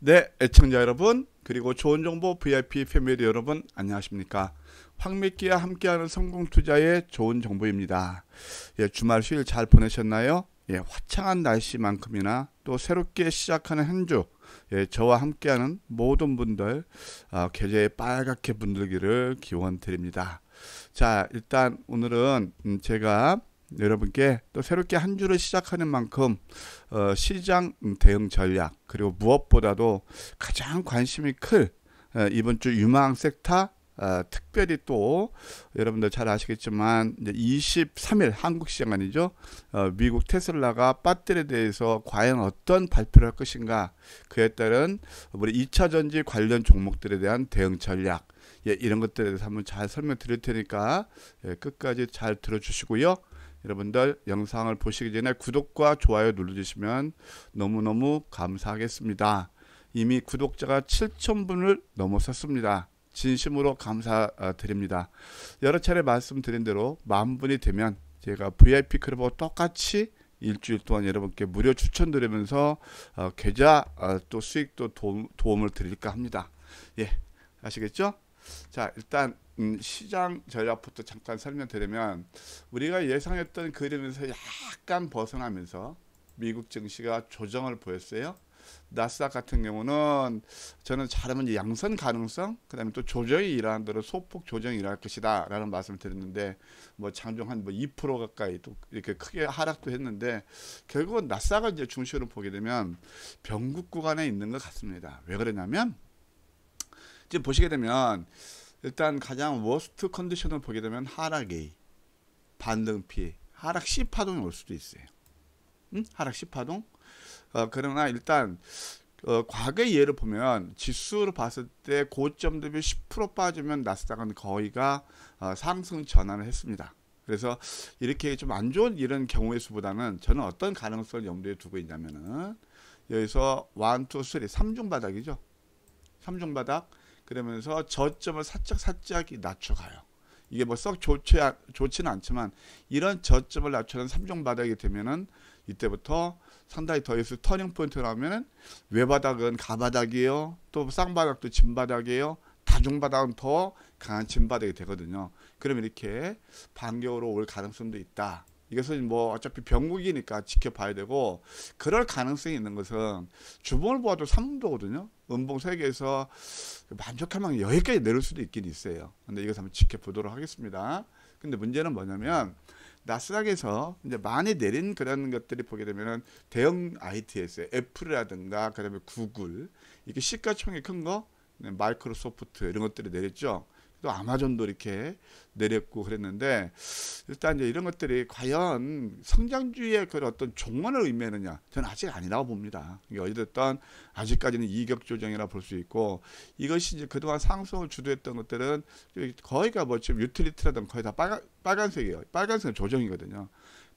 네, 애청자 여러분, 그리고 좋은 정보 VIP 패밀리 여러분, 안녕하십니까? 황미끼와 함께하는 성공 투자의 좋은 정보입니다. 예, 주말 휴일 잘 보내셨나요? 예, 화창한 날씨만큼이나 또 새롭게 시작하는 한 주, 예, 저와 함께하는 모든 분들 아, 계좌에 빨갛게 분들기를 기원 드립니다. 자, 일단 오늘은 음, 제가 여러분께 또 새롭게 한 주를 시작하는 만큼 어, 시장 대응 전략 그리고 무엇보다도 가장 관심이 클 어, 이번 주 유망 섹터 어, 특별히 또 여러분들 잘 아시겠지만 이제 23일 한국 시간이죠. 어, 미국 테슬라가 배터리에 대해서 과연 어떤 발표를 할 것인가 그에 따른 우리 2차 전지 관련 종목들에 대한 대응 전략 예, 이런 것들에 대해서 한번 잘 설명 드릴 테니까 예, 끝까지 잘 들어주시고요. 여러분들 영상을 보시기 전에 구독과 좋아요 눌러주시면 너무너무 감사하겠습니다. 이미 구독자가 7,000분을 넘어섰습니다. 진심으로 감사드립니다. 여러 차례 말씀드린 대로 만 분이 되면 제가 VIP 클럽과 똑같이 일주일 동안 여러분께 무료 추천드리면서 어, 계좌 어, 또 수익도 도움, 도움을 드릴까 합니다. 예, 아시겠죠? 자, 일단 음, 시장 전략부터 잠깐 설명드리면 우리가 예상했던 그림에서 약간 벗어나면서 미국 증시가 조정을 보였어요. 나스닥 같은 경우는 저는 잘하면 양선 가능성, 그다음에 또 조정이 일어난 대로 소폭 조정이 일어날 것이다라는 말씀을 드렸는데 뭐 장중 한뭐 2% 가까이 또 이렇게 크게 하락도 했는데 결국은 나스닥을 이제 중시로 보게 되면 병국 구간에 있는 것 같습니다. 왜 그러냐면 지금 보시게 되면 일단 가장 워스트 컨디션을 보게 되면 하락 A, 반등 P, 하락 C 파동이 올 수도 있어요. 응? 하락 C 파동? 어, 그러나 일단 어, 과거의 예를 보면 지수로 봤을 때 고점 대비 10% 빠지면 나스닥은 거의가 어, 상승 전환을 했습니다. 그래서 이렇게 좀 안 좋은 이런 경우의 수보다는 저는 어떤 가능성을 염두에 두고 있냐면은 여기서 1, 2, 3, 3중 바닥이죠. 3중 바닥 그러면서 저점을 살짝 살짝 낮춰가요. 이게 뭐 썩 좋지, 는 않지만 이런 저점을 낮추는 삼종 바닥이 되면은 이때부터 상당히 더해서 터닝 포인트라면은 외바닥은 가바닥이에요. 또 쌍바닥도 진바닥이에요. 다중바닥은 더 강한 진바닥이 되거든요. 그럼 이렇게 반격으로 올 가능성도 있다. 이것은 뭐 어차피 병국이니까 지켜봐야 되고 그럴 가능성이 있는 것은 주봉을 보아도 3도거든요. 음봉 3개에서 만족할 만큼 여기까지 내릴 수도 있긴 있어요. 근데 이것 한번 지켜보도록 하겠습니다. 근데 문제는 뭐냐면 나스닥에서 이제 많이 내린 그런 것들이 보게 되면은 대형 IT에서 애플이라든가 그다음에 구글 이게 시가총액 큰거 네, 마이크로소프트 이런 것들이 내렸죠. 또 아마존도 이렇게 내렸고 그랬는데 일단 이제 이런 것들이 과연 성장주의 의 그런 어떤 종만을 의미하느냐 저는 아직 아니라고 봅니다. 이게 어찌됐든 아직까지는 이격 조정이라 볼 수 있고 이것이 이제 그동안 상승을 주도했던 것들은 거의가 뭐 지금 유틸리티라든 거의 다 빨간, 빨간색이에요. 빨간색은 조정이거든요.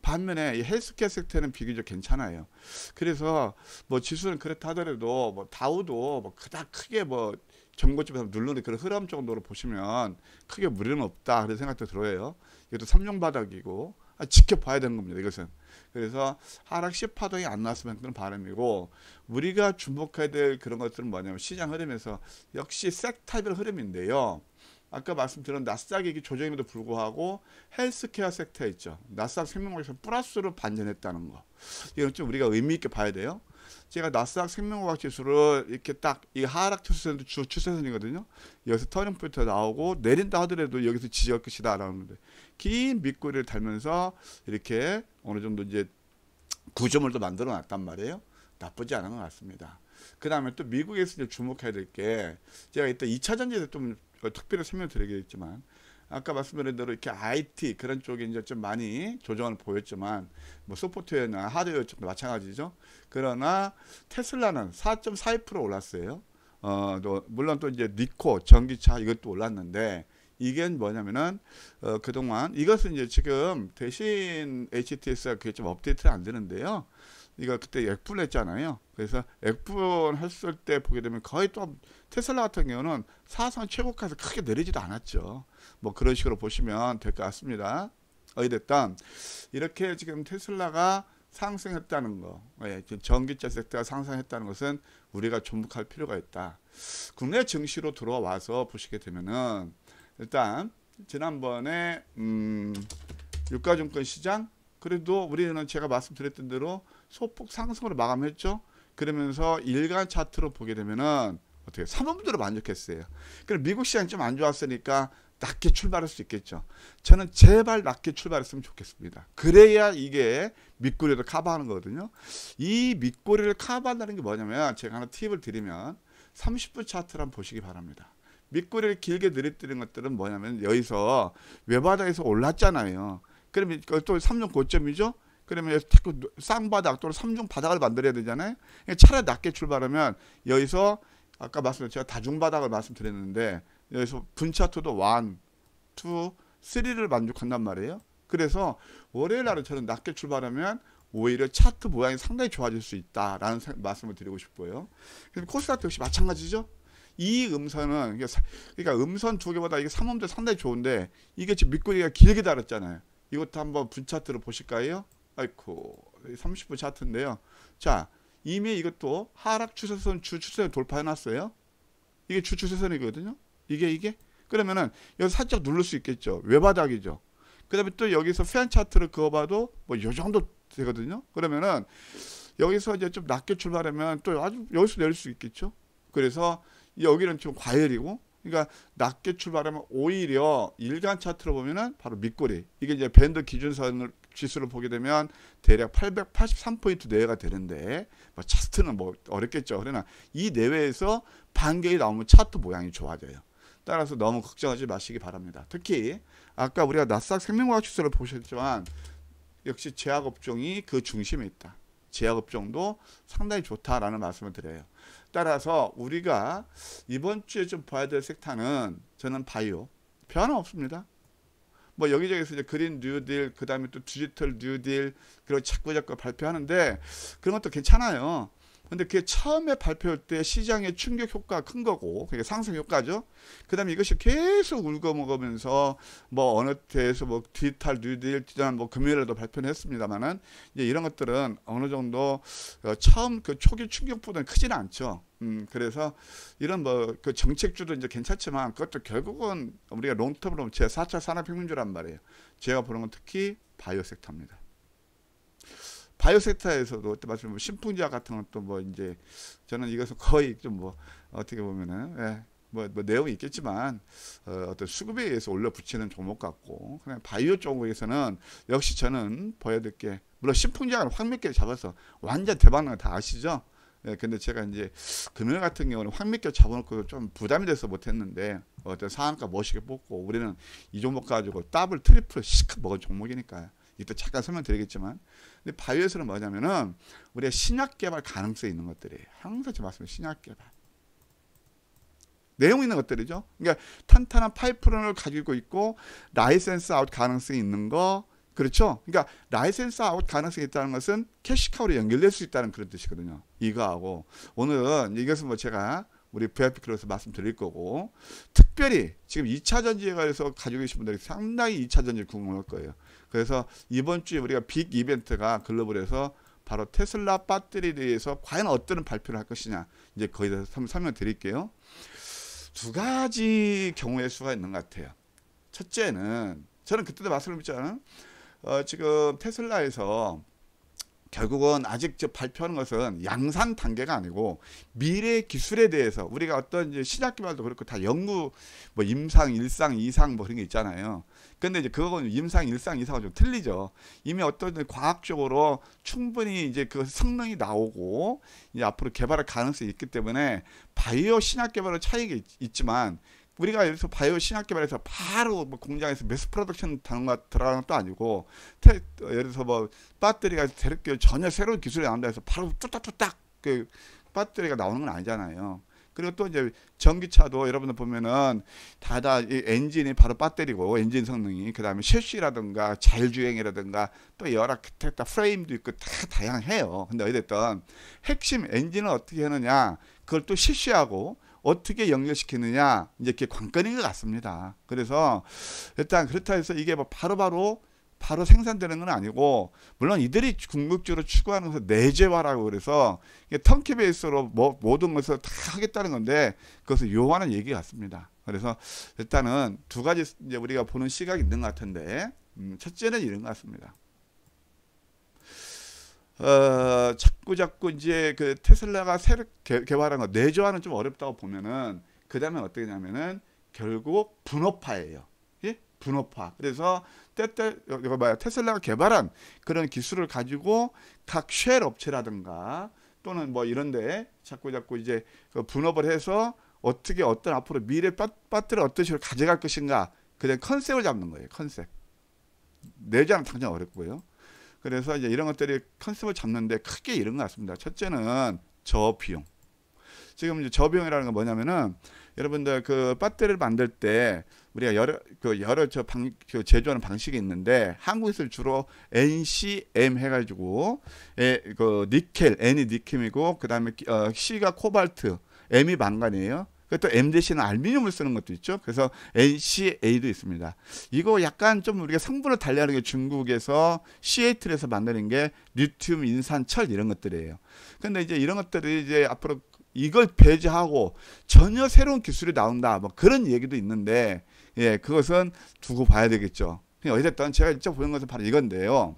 반면에 헬스케어 섹터는 비교적 괜찮아요. 그래서 뭐 지수는 그렇다 하더라도 뭐 다우도 뭐 그닥 크게 뭐 정고점에서 눌러는 그런 흐름 정도로 보시면 크게 무리는 없다 그런 생각도 들어요. 이것도 삼종 바닥이고 아, 지켜봐야 되는 겁니다. 이것은 그래서 하락 1파동이안나으면 그런 바람이고 우리가 주목해야 될 그런 것들은 뭐냐면 시장 흐름에서 역시 섹터별 흐름인데요. 아까 말씀드린 나스닥이 조정임에도 불구하고 헬스케어 섹터 있죠. 나스닥 생명과학에서 플러스로 반전했다는 거. 이건 좀 우리가 의미 있게 봐야 돼요. 제가 나스닥 생명과학 지수를 이렇게 딱 이 하락 추세선도 주 추세선이거든요. 여기서 터닝 포인트 나오고 내린다 하더라도 여기서 지지할 것이다라는 건데 긴 밑꼬리를 달면서 이렇게 어느 정도 이제 구조물 도 만들어 놨단 말이에요. 나쁘지 않은 것 같습니다. 그 다음에 또 미국에서 이제 주목해야 될 게 제가 이따 2차 전지에 서좀 그 특별히 설명 드리겠지만 아까 말씀드린 대로 이렇게 IT 그런 쪽에 이제 좀 많이 조정을 보였지만 뭐 소프트웨어나 하드웨어 쪽도 마찬가지죠. 그러나 테슬라는 4.42% 올랐어요. 어, 물론 또 이제 니코 전기차 이것도 올랐는데 이게 뭐냐면은 어, 그동안 이것은 이제 지금 대신 HTS가 그게 좀 업데이트가 안 되는데요. 이거 그때 액분 했잖아요. 그래서 액분 했을 때 보게 되면 거의 또 테슬라 같은 경우는 사상 최고가에서 크게 내리지도 않았죠. 뭐 그런 식으로 보시면 될 것 같습니다. 어이됐든 이렇게 지금 테슬라가 상승했다는 거, 예, 전기차 섹터가 상승했다는 것은 우리가 주목할 필요가 있다. 국내 증시로 들어와서 보시게 되면은 일단 지난번에 음, 유가증권 시장 그래도 우리는 제가 말씀드렸던 대로 소폭 상승으로 마감했죠. 그러면서 일간 차트로 보게 되면은 어떻게 3분분대로 만족했어요. 그럼 미국 시장이 좀 안 좋았으니까 낮게 출발할 수 있겠죠. 저는 제발 낮게 출발했으면 좋겠습니다. 그래야 이게 밑꼬리를 커버하는 거거든요. 이 밑꼬리를 커버한다는 게 뭐냐면 제가 하나 팁을 드리면 30분 차트를 한번 보시기 바랍니다. 밑꼬리를 길게 늘어뜨린 것들은 뭐냐면 여기서 외바닥에서 올랐잖아요. 그러면 또 3년 고점이죠. 그러면 자꾸 쌍바닥 또는 삼중 바닥을 만들어야 되잖아요. 차라리 낮게 출발하면 여기서 아까 말씀드 제가 다중바닥을 말씀드렸는데 여기서 분차투도 1, 2, 3를 만족한단 말이에요. 그래서 월요일 날은 저는 낮게 출발하면 오히려 차트 모양이 상당히 좋아질 수 있다라는 말씀을 드리고 싶고요. 그럼 코스닥도 역시 마찬가지죠. 이 음선은 그러니까 음선 두 개보다 이게 삼음도 상당히 좋은데 이게 지금 밑구리가 길게 달았잖아요. 이것도 한번 분차트를 보실까요? 아이쿠 30분 차트인데요. 자 이미 이것도 하락 추세선 주 추세선 돌파해놨어요. 이게 주 추세선이거든요. 이게 이게 그러면은 여기 살짝 누를 수 있겠죠. 외바닥이죠. 그 다음에 또 여기서 팬 차트를 그어봐도 뭐요 정도 되거든요. 그러면은 여기서 이제 좀 낮게 출발하면 또 아주 여기서 내릴 수 있겠죠. 그래서 여기는 지금 과열이고 그러니까 낮게 출발하면 오히려 일간 차트로 보면은 바로 밑꼬리 이게 이제 밴드 기준선을 지수를 보게 되면 대략 883포인트 내외가 되는데 뭐 차트는 뭐 어렵겠죠. 그러나 이 내외에서 반경이 나오면 차트 모양이 좋아져요. 따라서 너무 걱정하지 마시기 바랍니다. 특히 아까 우리가 나스닥 생명과학 지수를 보셨지만 역시 제약업종이 그 중심에 있다. 제약업종도 상당히 좋다라는 말씀을 드려요. 따라서 우리가 이번 주에 좀 봐야 될 섹터는 저는 바이오. 변화 없습니다. 뭐 여기저기서 이제 그린 뉴딜, 그 다음에 또 디지털 뉴딜, 그리고 자꾸 자꾸 발표하는데 그런 것도 괜찮아요. 근데 그게 처음에 발표할 때 시장의 충격 효과가 큰 거고 그게 그러니까 상승 효과죠. 그다음에 이것이 계속 울거먹으면서 뭐 어느 때에서 뭐 디지털 뉴딜 지난 뭐 금요일에도 발표를 했습니다만은 이제 이런 것들은 어느 정도 어, 처음 그 초기 충격보다는 크지는 않죠. 음, 그래서 이런 뭐 그 정책주도 이제 괜찮지만 그것도 결국은 우리가 롱텀으로 제 4차 산업혁명주란 말이에요. 제가 보는 건 특히 바이오 섹터입니다. 바이오 섹터에서도 어때 말씀면 신풍자 뭐 같은 것도 뭐 이제 저는 이것은 거의 좀 뭐 어떻게 보면은 예. 뭐, 뭐 내용이 있겠지만 어, 어떤 수급에 의해서 올려붙이는 종목 같고 그냥 바이오 쪽에서는 역시 저는 보여드릴게 물론 신풍자을 황미끼를 잡아서 완전 대박난 거 다 아시죠? 예, 근데 제가 이제 금요일 같은 경우는 황미끼를 잡아놓고 좀 부담이 돼서 못했는데 어떤 상한가 멋있게 뽑고 우리는 이 종목 가지고 더블 트리플 시크 먹은 종목이니까요. 이따 잠깐 설명드리겠지만 근데 바이오에서는 뭐냐면은 우리가 신약 개발 가능성이 있는 것들이에 항상 제가 말씀드 신약 개발. 내용 있는 것들이죠. 그러니까 탄탄한 파이프론을 가지고 있고 라이센스 아웃 가능성이 있는 거 그렇죠? 그러니까 라이센스 아웃 가능성이 있다는 것은 캐시카우로 연결될 수 있다는 그런 뜻이거든요. 이거하고 오늘은 이것은 뭐 제가 우리 VIP 클럽에서 말씀드릴 거고 특별히 지금 2차 전지에 관해서 가지고 계신 분들이 상당히 2차 전지 궁금할 거예요. 그래서 이번 주에 우리가 빅 이벤트가 글로벌에서 바로 테슬라 배터리에 대해서 과연 어떤 발표를 할 것이냐 이제 거의 다 설명 드릴게요. 두 가지 경우의 수가 있는 것 같아요. 첫째는 저는 그때도 말씀을 드렸잖아요. 어, 지금 테슬라에서 결국은 아직 저 발표하는 것은 양산 단계가 아니고 미래 기술에 대해서 우리가 어떤 이제 신약 개발도 그렇고 다 연구 뭐 임상 일상 이상 뭐 그런 게 있잖아요. 근데 이제 그거 임상 일상 이상은 좀 틀리죠. 이미 어떤 과학적으로 충분히 이제 그 성능이 나오고 이제 앞으로 개발할 가능성이 있기 때문에 바이오 신약 개발의 차이가 있지만 우리가 여기서 바이오 신학계 말해서 바로 뭐 공장에서 매스 프로덕션 단가 들어가는 것도 아니고 테, 예를 들어서 뭐 배터리가 새롭게 전혀 새로운 기술이 나온다 해서 바로 뚝딱뚝딱 그 배터리가 나오는 건 아니잖아요. 그리고 또 이제 전기차도 여러분들 보면은 다다 이 엔진이 바로 배터리고 엔진 성능이 그다음에 실시라든가 자율주행이라든가 또 여러 그때 프레임도 있고 다 다양해요. 근데 어쨌든 핵심 엔진을 어떻게 하느냐 그걸 또 실시하고 어떻게 연결시키느냐 이제 그게 관건인 것 같습니다. 그래서 일단 그렇다 해서 이게 뭐 바로바로 바로 생산되는 건 아니고 물론 이들이 궁극적으로 추구하는 것은 내재화라고 그래서 턴키 베이스로 뭐 모든 것을 다 하겠다는 건데 그것을 요하는 얘기 같습니다. 그래서 일단은 두 가지 이제 우리가 보는 시각이 있는 것 같은데 음, 첫째는 이런 것 같습니다. 어, 자꾸 자꾸 이제 그 테슬라가 새로 개, 발한거 내조화는 좀 어렵다고 보면은 그 다음에 어떻게 냐면은 결국 분업화예요. 예? 분업화. 그래서 때때 이거 봐요. 테슬라가 개발한 그런 기술을 가지고 각 쉘 업체라든가 또는 뭐 이런데 자꾸 자꾸 이제 그 분업을 해서 어떻게 어떤 앞으로 미래 빠트를 어떤 식으로 가져갈 것인가 그냥 컨셉을 잡는 거예요. 컨셉. 내조는 당장 어렵고요. 그래서 이제 이런 것들이 컨셉을 잡는데 크게 이런 것 같습니다. 첫째는 저비용. 지금 이제 저비용이라는 건 뭐냐면은 여러분들 그 배터리를 만들 때 우리가 여러 그 여러 저 방 그 제조하는 방식이 있는데 한국에서 주로 NCM 해가지고 에, 그 니켈 N이 니켈이고 그 다음에 어, C가 코발트 M이 망간이에요. 또 M d c 는 알루미늄을 쓰는 것도 있죠. 그래서 NCA도 있습니다. 이거 약간 좀 우리가 성분을 달리하는 게 중국에서 시애틀에서 만드는 게 리튬, 인산, 철 이런 것들이에요. 근데 이제 이런 것들이 이제 앞으로 이걸 배제하고 전혀 새로운 기술이 나온다. 뭐 그런 얘기도 있는데 예, 그것은 두고 봐야 되겠죠. 어쨌든 제가 직접 보는 것은 바로 이건데요.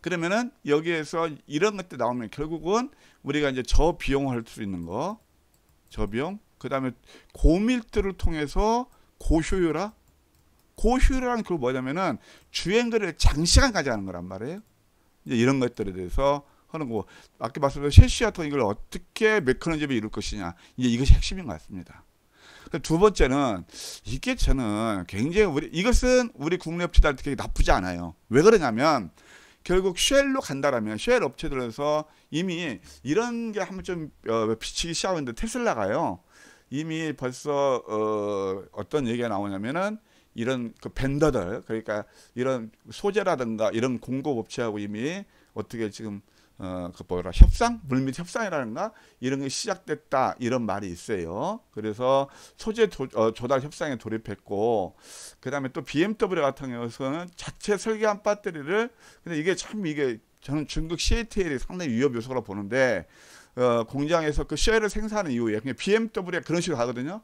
그러면은 여기에서 이런 것들 나오면 결국은 우리가 이제 저비용할 을수 있는 거 저병, 그 다음에 고밀도를 통해서 고효율화. 고효율화는 그 뭐냐면은 주행거리를 장시간 가져가는 거란 말이에요. 이제 이런 것들에 대해서 하는 거고 아까 말씀드린 셰시아통 이걸 어떻게 메커니즘에 이룰 것이냐 이제 이것이 핵심인 것 같습니다. 두 번째는 이게 저는 굉장히 우리 이것은 우리 국내 업체들한테 나쁘지 않아요. 왜 그러냐면 결국 쉘로 간다라면 쉘 업체들에서 이미 이런 게 한번 좀 어, 비치기 시작하는데 테슬라가요. 이미 벌써 어, 어떤 얘기가 나오냐면은 이런 그 벤더들 그러니까 이런 소재라든가 이런 공급 업체하고 이미 어떻게 지금 어그 뭐라 협상 물밑 협상이라는가 이런 게 시작됐다 이런 말이 있어요. 그래서 소재 조, 어, 조달 협상에 돌입했고 그다음에 또 BMW 같은 경우는 자체 설계한 배터리를 근데 이게 참 이게 저는 중국 CATL이 상당히 위협 요소라 보는데 어, 공장에서 그 쉐를 생산한 이후에 그냥 그러니까 b m w 에 그런 식으로 가거든요.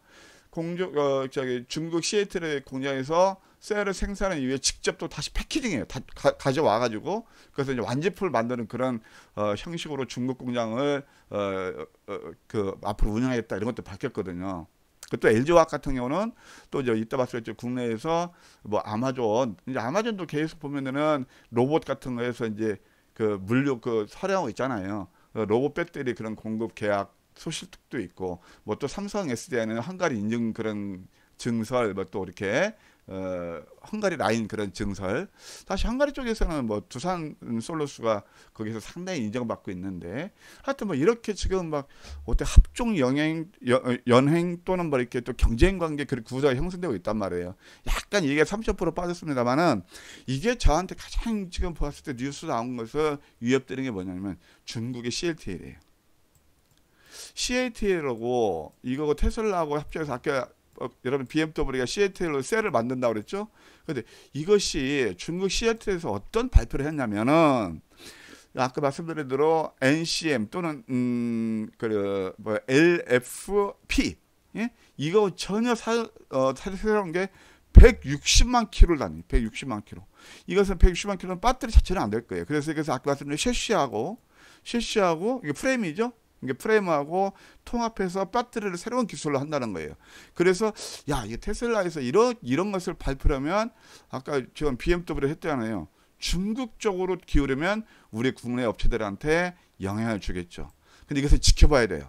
공정 어 저기 중국 CATL 공장에서 셀을 생산한 이후에 직접 또 다시 패키징해요. 다 가, 져와가지고 그래서 이제 완제품을 만드는 그런 어, 형식으로 중국 공장을 어, 어, 어 그 앞으로 운영하겠다 이런 것도 밝혔거든요. 그또 LG화학 같은 경우는 또 이제 이따 봤을 때 국내에서 뭐 아마존 이제 아마존도 계속 보면은 로봇 같은 거에서 이제 그 물류 그 사려하고 있잖아요. 그 로봇 배터리 그런 공급 계약 소식도 있고 뭐 또 삼성 SDI는 한가리 인증 그런 증설 뭐또 이렇게 어, 헝가리 라인 그런 증설. 다시 헝가리 쪽에서는 뭐 두산 솔로스가 거기서 상당히 인정받고 있는데 하여튼 뭐 이렇게 지금 막 어때 합종 영행 연, 행 또는 뭐 이렇게 또 경쟁 관계 그 구조가 형성되고 있단 말이에요. 약간 이게 30% 빠졌습니다만은 이게 저한테 가장 지금 보을때 뉴스 나온 것을 위협되는 게 뭐냐면 중국의 CLTL이에요. CATL하고 이거 테슬라하고 합쳐서 아까 어, 여러분 BMW가 시애틀로 셀을 만든다 그랬죠. 근데 이것이 중국 시애틀에서 어떤 발표를 했냐면은 아까 말씀드린 대로 NCM 또는 음, 그뭐 그, LFP 예? 이거 전혀 사, 어, 새로운 게 160만 킬로를 다니 160만 킬로. 이것은 160만 킬로는 배터리 자체는 안 될 거예요. 그래서 그래서 아까 말씀드린 셰시하고 셰시하고 이게 프레임이죠. 이게 프레임하고 통합해서 배터리를 새로운 기술로 한다는 거예요. 그래서 야, 이 테슬라에서 이런 이런 것을 발표하면 아까 지금 BMW 했잖아요. 중국 쪽으로 기울이면 우리 국내 업체들한테 영향을 주겠죠. 근데 이것을 지켜봐야 돼요.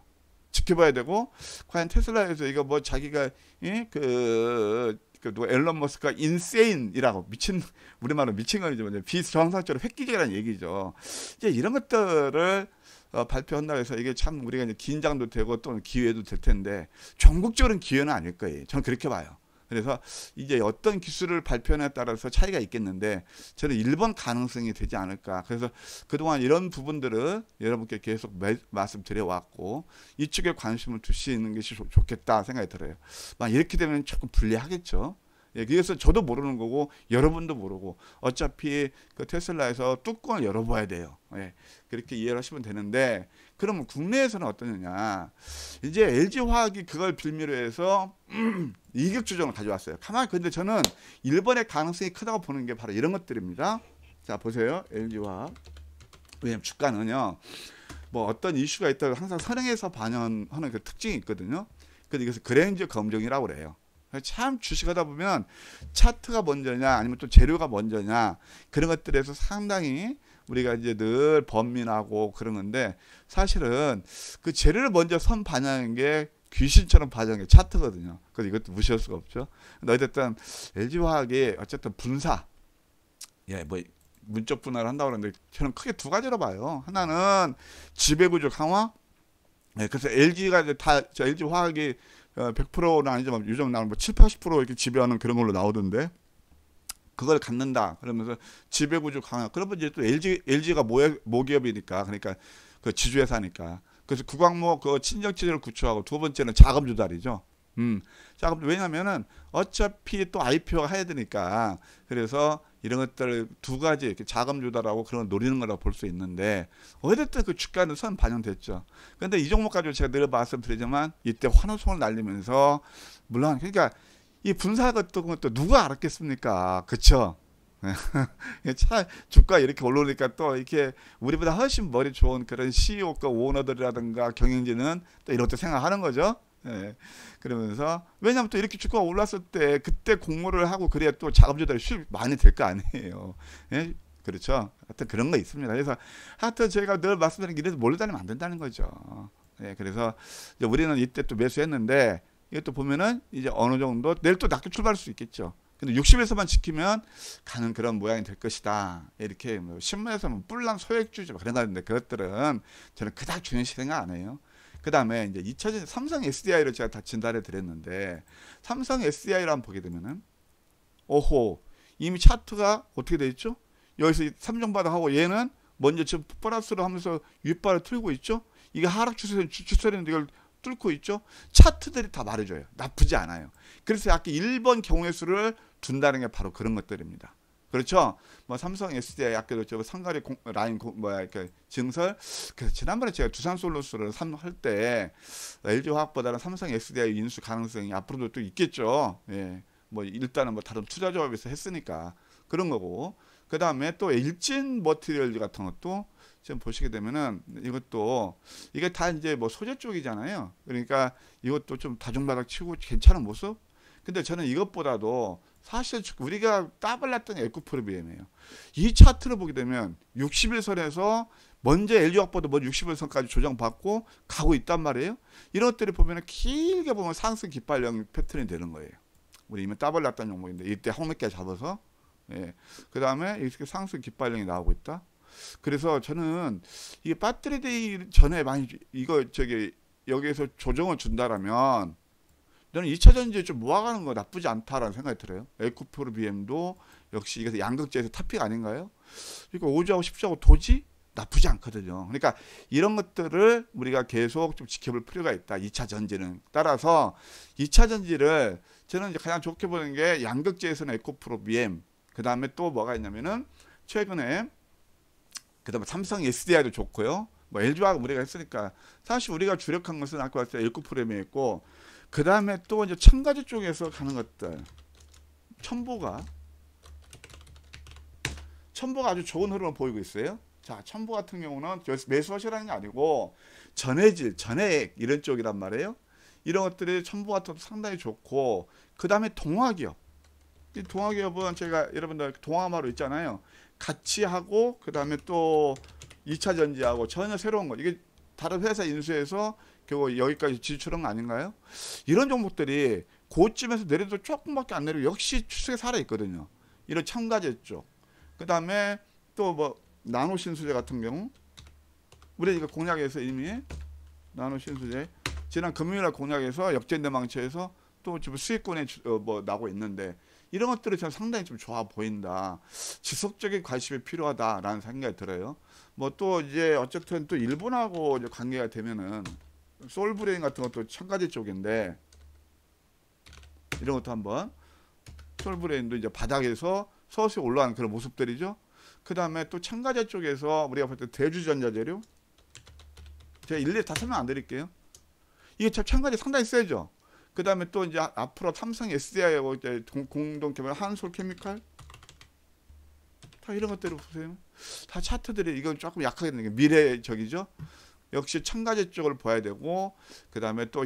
지켜봐야 되고 과연 테슬라에서 이거 뭐 자기가 예? 그, 누가 앨런 머스크가 인세인이라고 미친 우리말로 미친 거죠. 비정상적으로 획기적이라는 얘기죠. 이제 이런 것들을 어, 발표한다고 해서 이게 참 우리가 이제 긴장도 되고 또는 기회도 될 텐데 전국적으로는 기회는 아닐 거예요. 저는 그렇게 봐요. 그래서 이제 어떤 기술을 발표하에 따라서 차이가 있겠는데 저는 1번 가능성이 되지 않을까. 그래서 그동안 이런 부분들을 여러분께 계속 매, 말씀드려왔고 이쪽에 관심을 두시는 것이 좋, 좋겠다 생각이 들어요. 막 이렇게 되면 조금 불리하겠죠. 예, 그래서 저도 모르는 거고 여러분도 모르고 어차피 그 테슬라에서 뚜껑을 열어봐야 돼요. 예, 그렇게 이해를 하시면 되는데 그러면 국내에서는 어떠느냐? 이제 LG 화학이 그걸 빌미로 해서 이격 조정을 가져왔어요. 가만 근데 저는 일본의 가능성이 크다고 보는 게 바로 이런 것들입니다. 자 보세요, LG 화학. 왜냐면 주가는요. 뭐 어떤 이슈가 있다고 항상 선행해서 반영하는 그 특징이 있거든요. 그래서 그랜저 검정이라고 그래요. 참 주식하다 보면 차트가 먼저냐 아니면 또 재료가 먼저냐 그런 것들에서 상당히 우리가 이제 늘 번민하고 그런 건데 사실은 그 재료를 먼저 선 반영한 게 귀신처럼 반영한 게 차트거든요. 그래서 이것도 무시할 수가 없죠. 어쨌든 LG화학이 어쨌든 분사 예, 뭐 문적 분할을 한다고 그러는데 저는 크게 두 가지로 봐요. 하나는 지배구조 강화. 예, 그래서 LG가 이제 다 LG 화학이 100%는 어, 아니지만 요즘 나오는 뭐 7, 80% 이렇게 지배하는 그런 걸로 나오던데 그걸 갖는다 그러면서 지배구조 강화 그러면 이제 또 LG LG가 모기업이니까 그러니까 그 지주회사니까 그래서 국왕모 그 친정 체제를 구축하고 두 번째는 자금 조달이죠. 음, 자금 왜냐면은 어차피 또 IPO 해야 되니까 그래서 이런 것들 두 가지 이렇게 자금 조달하고 그런 걸 노리는 거라고 볼 수 있는데 어쨌든 그 주가는 선 반영됐죠. 그런데 이 종목 까지 제가 늘 말씀드리지만 이때 환호성을 날리면서 물론 그러니까 이 분사 것도 그 것도 누가 알았겠습니까? 그렇죠? 차 주가 이렇게 올라오니까 또 이렇게 우리보다 훨씬 머리 좋은 그런 CEO가 오너들이라든가 경영진은 또이렇게 생각하는 거죠. 예. 그러면서 왜냐하면 또 이렇게 주가가 올랐을 때 그때 공모를 하고 그래야 또작업조달이 수입 많이 될 거 아니에요. 예? 그렇죠. 하여튼 그런 거 있습니다. 그래서 하여튼 제가 늘 말씀드리는 게이서 몰려다니면 안 된다는 거죠. 예, 그래서 이제 우리는 이때 또 매수했는데 이것도 보면은 이제 어느 정도 내일 또 낮게 출발할 수 있겠죠. 근데 60에서만 지키면 가는 그런 모양이 될 것이다. 이렇게 뭐 신문에서 뭐 뿔난 소액주주 그런다는데 그것들은 저는 그닥 중요시 생각 안 해요. 그 다음에 이제 잊혀진 삼성 SDI를 제가 다 진단해 드렸는데 삼성 SDI를 한번 보게 되면은 오호 이미 차트가 어떻게 돼 있죠? 여기서 삼정바다 하고 얘는 먼저 지금 플러스로 하면서 윗발을 틀고 있죠. 이게 하락 추세 추세인데 이걸 뚫고 있죠. 차트들이 다 말해줘요. 나쁘지 않아요. 그래서 아까 1번 경우의 수를 둔다는 게 바로 그런 것들입니다. 그렇죠? 뭐 삼성 SDI 아까도 저 상가리 공, 라인 공, 뭐야 이렇게 증설. 그 지난번에 제가 두산 솔루스를 산 할때 LG 화학보다는 삼성 SDI 인수 가능성이 앞으로도 또 있겠죠. 예. 뭐 일단은 뭐 다른 투자 조합에서 했으니까 그런 거고. 그 다음에 또 일진 머티리얼즈 같은 것도 지금 보시게 되면은 이것도 이게 다 이제 뭐 소재 쪽이잖아요. 그러니까 이것도 좀 다중바닥 치고 괜찮은 모습. 근데 저는 이것보다도 사실 우리가 따블났던 에코 프로비엠이에요. 이 차트를 보게 되면 60일선에서 먼저 엘리오보다 먼저 60일선까지 조정받고 가고 있단 말이에요. 이런 것들을 보면 길게 보면 상승 깃발형 패턴이 되는 거예요. 우리 이미 따블났던 종목인데 이때 홍매가 잡아서 예. 그 다음에 이렇게 상승 깃발형이 나오고 있다. 그래서 저는 이게 배터리데이 전에 많이 이거 저기 여기에서 조정을 준다라면 저는 2차 전지에 좀 모아가는 거 나쁘지 않다라는 생각이 들어요. 에코프로 BM도 역시 이것 양극재에서 탑픽 아닌가요? 그러니까 5주하고 10주하고 도지 나쁘지 않거든요. 그러니까 이런 것들을 우리가 계속 좀 지켜볼 필요가 있다. 2차 전지는 따라서 2차 전지를 저는 이제 가장 좋게 보는 게 양극재에서는 에코프로 BM 그 다음에 또 뭐가 있냐면은 최근에 그 다음에 삼성 SDI도 좋고요. 뭐 LG화학 우리가 했으니까 사실 우리가 주력한 것은 아까 말씀드린에코프로레이있고 그 다음에 또 이제 첨가지 쪽에서 가는 것들 첨보가 첨보가 아주 좋은 흐름을 보이고 있어요. 자, 첨보 같은 경우는 매수하시라는 게 아니고 전해질, 전액 해 이런 쪽이란 말이에요. 이런 것들이 첨보 같은 것도 상당히 좋고 그 다음에 동화기업 이 동화기업은 제가 여러분들 동화마루 있잖아요. 같이 하고 그 다음에 또 2차전지하고 전혀 새로운 거 이게 다른 회사 인수해서 그리고 여기까지 지출한 아닌가요? 이런 종목들이 고점에서 내려도 조금밖에 안 내리고 역시 추세에 살아 있거든요. 이런 첨가제 쪽. 그다음에 또 뭐 나노 신소재 같은 경우 우리 이거 공약에서 이미 나노 신소재 지난 금요일 공약에서 역전대망체에서 또 지금 수익권에 어, 뭐 나고 있는데 이런 것들이 저 상당히 좀 좋아 보인다. 지속적인 관심이 필요하다라는 생각이 들어요. 뭐 또 이제 어쨌든 또 일본하고 관계가 되면은 솔 브레인 같은 것도 참가지 쪽인데 이런 것도 한번 솔 브레인도 이제 바닥에서 서서히 올라가는 그런 모습들이죠. 그 다음에 또참가자 쪽에서 우리가 볼 때 대주전자재료 제가 일일이 다 설명 안 드릴게요. 이게 참참가자 상당히 세죠. 그 다음에 또 이제 아, 앞으로 삼성 SDI하고 뭐 이제 공동 개발 한솔 케미칼 다 이런 것들을 보세요. 다 차트들이 이건 조금 약하게 되는 게 미래적이죠. 역시 첨가제 쪽을 봐야 되고 그 다음에 또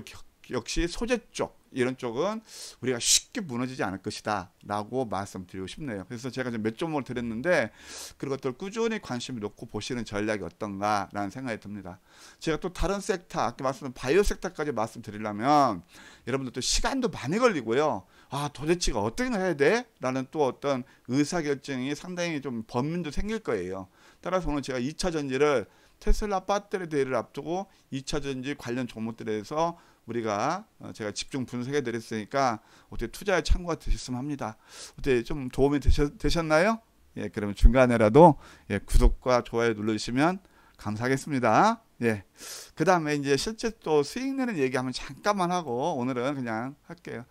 역시 소재 쪽 이런 쪽은 우리가 쉽게 무너지지 않을 것이다 라고 말씀드리고 싶네요 그래서 제가 몇 점을 드렸는데 그런 것들 꾸준히 관심을 놓고 보시는 전략이 어떤가 라는 생각이 듭니다 제가 또 다른 섹터 아까 말씀드린 바이오 섹터까지 말씀드리려면 여러분들 도 시간도 많이 걸리고요 아 도대체가 어떻게 해야 돼? 라는 또 어떤 의사결정이 상당히 좀 범민도 생길 거예요 따라서 오늘 제가 2차 전지를 테슬라 배터리 대회를 앞두고 2차 전지 관련 종목들에서 대해 우리가 어, 제가 집중 분석해 드렸으니까 어떻게 투자에 참고가 되셨으면 합니다. 어떻게 좀 도움이 되셨, 나요 예, 그러면 중간에라도 예, 구독과 좋아요 눌러주시면 감사하겠습니다. 예. 그 다음에 이제 실제 또 수익 내는 얘기 한번 잠깐만 하고 오늘은 그냥 할게요.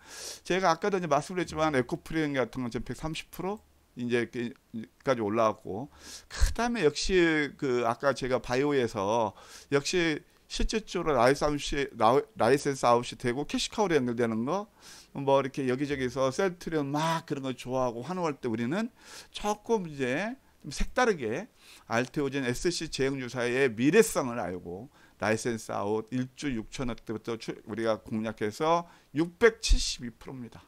제가 아까도 이제 말씀드렸지만 에코프리엠 같은 건 지금 130% 이제까지 올라왔고 그다음에 역시 그 아까 제가 바이오에서 역시 실질적으로 라이센스 아웃이, 라이센스 아웃이 되고 캐시카우로 연결되는 거 뭐 이렇게 여기저기서 셀트리온 막 그런 걸 좋아하고 환호할 때 우리는 조금 이제 좀 색다르게 알테오젠 SC 제형 주사의 미래성을 알고 라이센스 아웃 1주 6천억 때부터 우리가 공략해서 672%입니다.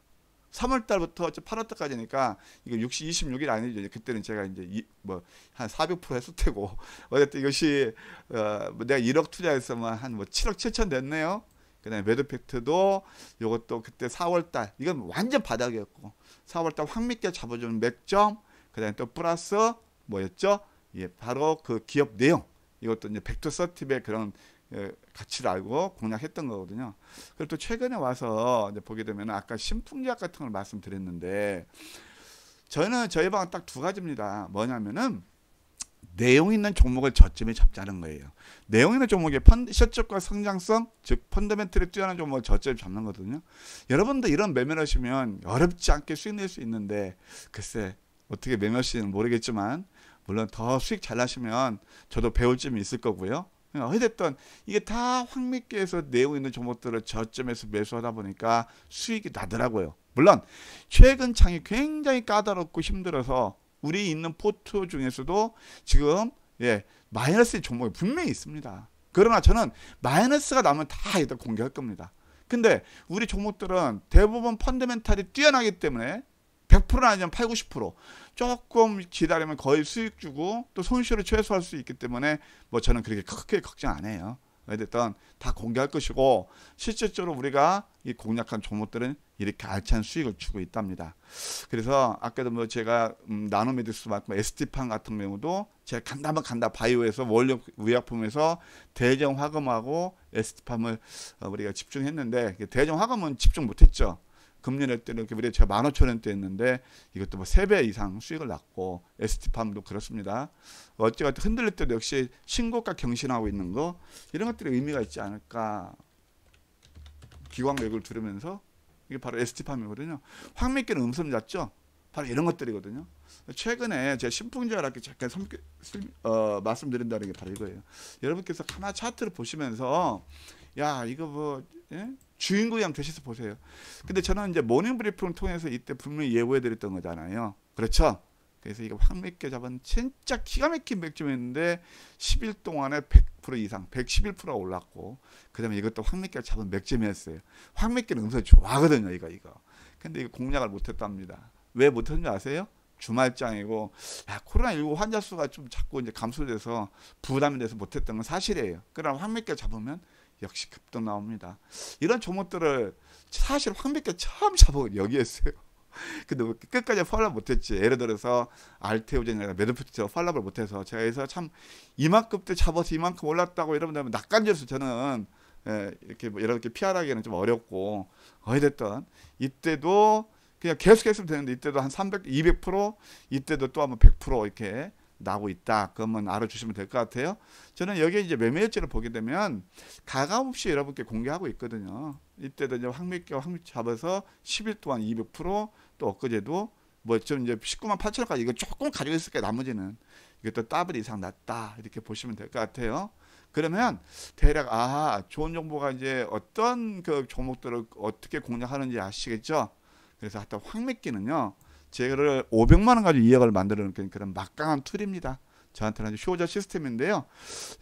3월 달부터 8월 달까지니까 이거 60, 26일 아니죠. 그때는 제가 이제 뭐한400% 했을 테고 어쨌든 이것이 어, 뭐 내가 1억 투자했으면한뭐 7억 7천 됐네요. 그다음에 매드팩트도 이것도 그때 4월 달 이건 완전 바닥이었고 4월 달 황미께 잡아준 맥점 그다음에 또 플러스 뭐였죠? 예, 바로 그 기업 내용 이것도 이제 백투서티의 그런 가치를 예, 알고 공략했던 거거든요. 그리고 또 최근에 와서 보게 되면 아까 신풍약 같은 걸 말씀드렸는데 저는 저희 방은 딱 두 가지입니다. 뭐냐면은 내용 있는 종목을 저점에 잡자는 거예요. 내용 있는 종목의 펀셔적과 성장성, 즉 펀더멘트를 뛰어난 종목을 저점에 잡는 거거든요. 여러분도 이런 매매를 하시면 어렵지 않게 수익 낼 수 있는데 글쎄 어떻게 매매하시는 지 모르겠지만 물론 더 수익 잘 나시면 저도 배울 점이 있을 거고요. 어, 어찌됐든 이게 다 황미께에서 내고 있는 종목들을 저점에서 매수하다 보니까 수익이 나더라고요. 물론 최근 창이 굉장히 까다롭고 힘들어서 우리 있는 포트 중에서도 지금 예, 마이너스의 종목이 분명히 있습니다. 그러나 저는 마이너스가 나면 다 일단 공개할 겁니다. 근데 우리 종목들은 대부분 펀더멘탈이 뛰어나기 때문에 100% 아니면 8, 90% 조금 기다리면 거의 수익 주고 또 손실을 최소화할 수 있기 때문에 뭐 저는 그렇게 크게 걱정 안 해요. 어쨌든 다 공개할 것이고 실질적으로 우리가 이 공략한 종목들은 이렇게 알찬 수익을 주고 있답니다. 그래서 아까도 뭐 제가 음, 나노메디스만큼 에스판 같은 경우도 제가 간다면 간다 바이오에서 원료 의약품에서 대정 화금하고 에스티을 어, 우리가 집중했는데 대정 화금은 집중 못했죠. 금년에 때는 그게 무려 제가 15,000원대였는데 이것도 뭐 3배 이상 수익을 났고 ST팜도 그렇습니다. 어찌어든 흔들릴 때도 역시 신고가 경신하고 있는 거 이런 것들이 의미가 있지 않을까 기광맥을들으면서 이게 바로 ST팜이거든요. 황미끼는 음성 잡죠. 바로 이런 것들이거든요. 최근에 제 신풍자랍게 잠깐 섬, 어, 말씀드린다는 게 바로 이거예요. 여러분께서 하나 차트를 보시면서 야 이거 뭐 예? 주인공이랑 되셔서 보세요. 근데 저는 이제 모닝 브리핑을 통해서 이때 분명히 예고해드렸던 거잖아요. 그렇죠? 그래서 이거 황맥주 잡은 진짜 기가 막힌 맥주였는데 10일 동안에 100% 이상 111%가 올랐고 그다음에 이것도 황맥주 잡은 맥주였어요. 황맥주는 음성 좋아하거든요, 이거 이거. 근데 이거 공략을 못했답니다. 왜 못했는지 아세요? 주말장이고 코로나 19 환자 수가 좀 자꾸 이제 감소돼서 부담이 돼서 못했던 건 사실이에요. 그럼나 황맥주 잡으면 역시 급등 나옵니다. 이런 종목들을 사실 황백계 처음 잡은 여기였어요. 근데 뭐 끝까지 팔로 못했지? 예를 들어서 알테오젠이나 메드프트처럼 팔로를 못해서 제가 해서 참 이만큼 때 잡아서 이만큼 올랐다고 여러분면낙관지러서 저는 예, 이렇게 뭐 이렇게 피하기에는 좀 어렵고 어찌됐든 이때도 그냥 계속했으면 되는데 이때도 한 300, 200% 이때도 또 한번 100% 이렇게 나고 있다. 그러면 알아주시면 될 것 같아요. 저는 여기 이제 매매일지를 보게 되면 가감 없이 여러분께 공개하고 있거든요. 이때도 이제 황매교 황매 잡아서 10일 동안 200%또 엊그제도 뭐 좀 이제 19만 8천원까지 이거 조금 가지고 있을 거요 나머지는 이것도 더블 이상 났다 이렇게 보시면 될 것 같아요. 그러면 대략 아 좋은 정보가 이제 어떤 그 종목들을 어떻게 공략하는지 아시겠죠? 그래서 하여튼 황매기는요. 제를 500만 원 가지고 2억을 만들어놓은 그런 막강한 툴입니다. 저한테는 아주 자 시스템인데요.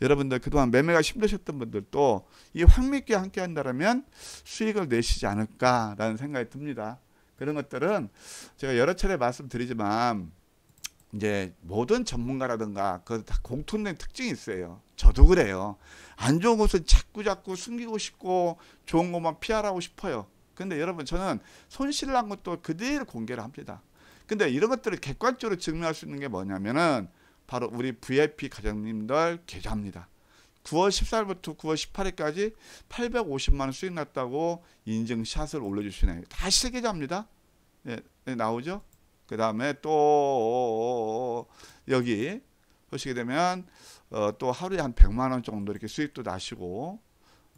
여러분들 그동안 매매가 힘드셨던 분들도 이 황미께 함께 한다면 수익을 내시지 않을까라는 생각이 듭니다. 그런 것들은 제가 여러 차례 말씀드리지만 이제 모든 전문가라든가 그다 공통된 특징이 있어요. 저도 그래요. 안 좋은 것은 자꾸 자꾸 숨기고 싶고 좋은 것만 피하라고 싶어요. 근데 여러분 저는 손실 난 것도 그대로 공개를 합니다. 근데 이런 것들을 객관적으로 증명할 수 있는 게 뭐냐면은 바로 우리 VIP 가장님들 계좌입니다. 9월 14일부터 9월 18일까지 850만 원 수익 났다고 인증샷을 올려주시네요. 다 실계좌입니다. 예, 예, 나오죠? 그 다음에 또 여기 보시게 되면 어, 또 하루에 한 100만 원 정도 이렇게 수익도 나시고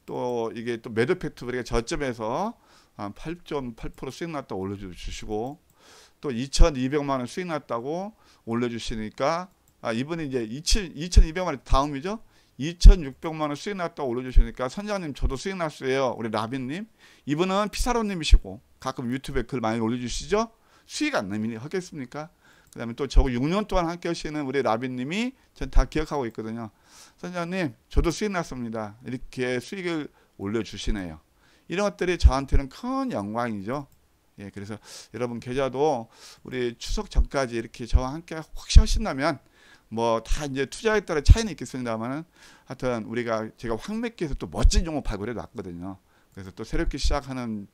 또 이게 또 매도 팩트 우리가 저점에서 한 8.8% 수익 났다 올려주시고 또 2,200만 원 수익 났다고 올려주시니까 아 이번에 이제 2 2,200만 원 다음이죠. 2,600만 원 수익 났다고 올려주시니까 선장님 저도 수익 났어요. 우리 라빈님 이분은 피사로님이시고 가끔 유튜브에 글 많이 올려주시죠. 수익 안 내면 하겠습니까? 그 다음에 또 저거 6년 동안 함께 하시는 우리 라빈님이 전 다 기억하고 있거든요. 선장님 저도 수익 났습니다. 이렇게 수익을 올려주시네요. 이런 것들이 저한테는 큰 영광이죠. 예, 그래서 여러분 계좌도 우리 추석 전까지 이렇게 저와 함께 혹시 하신다면 뭐 다 이제 투자에 따라 차이는 있겠습니다만은 하여튼 우리가 제가 황맥기에서 또 멋진 종목 발굴해 놨거든요. 그래서 또 새롭게 시작하는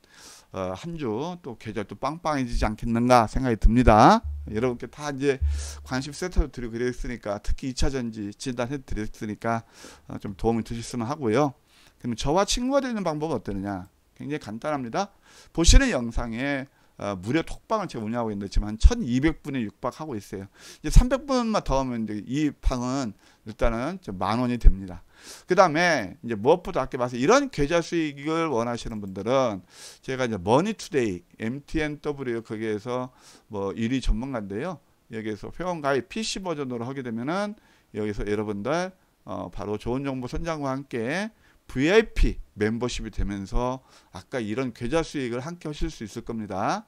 어, 한 주 또 계좌 또 빵빵해지지 않겠는가 생각이 듭니다. 여러분께 다 이제 관심 센터로 드리고 그랬으니까 특히 2차전지 진단해 드렸으니까 어, 좀 도움이 되셨으면 하고요. 그럼 저와 친구가 되는 방법은 어떠느냐? 굉장히 간단합니다. 보시는 영상에 어, 무료 톡방을 제가 운영하고 있는데 지금 한 1200분에 육박하고 있어요. 이제 300분만 더 하면 이제 이 방은 일단은 만 원이 됩니다. 그 다음에 이제 무엇보다 아껴 봐서 이런 계좌 수익을 원하시는 분들은 제가 이제 머니투데이 MTNW 거기에서 뭐 1위 전문가인데요. 여기에서 회원 가입 PC 버전으로 하게 되면은 여기서 여러분들 어, 바로 좋은 정보 선장과 함께 VIP 멤버십이 되면서 아까 이런 계좌 수익을 함께 하실 수 있을 겁니다.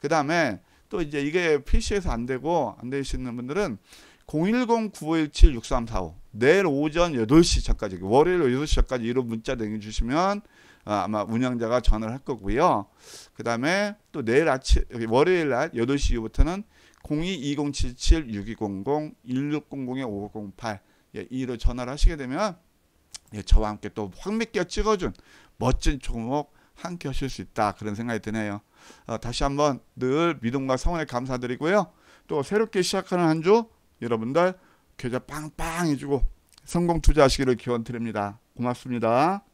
그 다음에 또 이제 이게 PC에서 안 되고 안 되시는 분들은 010-9517-6345 내일 오전 8시 전까지 월요일 8시 전까지 이런 문자 내주시면 아, 아마 운영자가 전화를 할 거고요. 그 다음에 또 내일 아침 월요일 날 8시 이후부터는 02-2077-6200-1600-5508 예, 이로 전화를 하시게 되면 예, 저와 함께 또황미끼 찍어준 멋진 종목 함께 하실 수 있다 그런 생각이 드네요. 어, 다시 한번 늘 믿음과 성원에 감사드리고요. 또 새롭게 시작하는 한 주 여러분들 계좌 빵빵 해주고 성공 투자하시기를 기원 드립니다. 고맙습니다.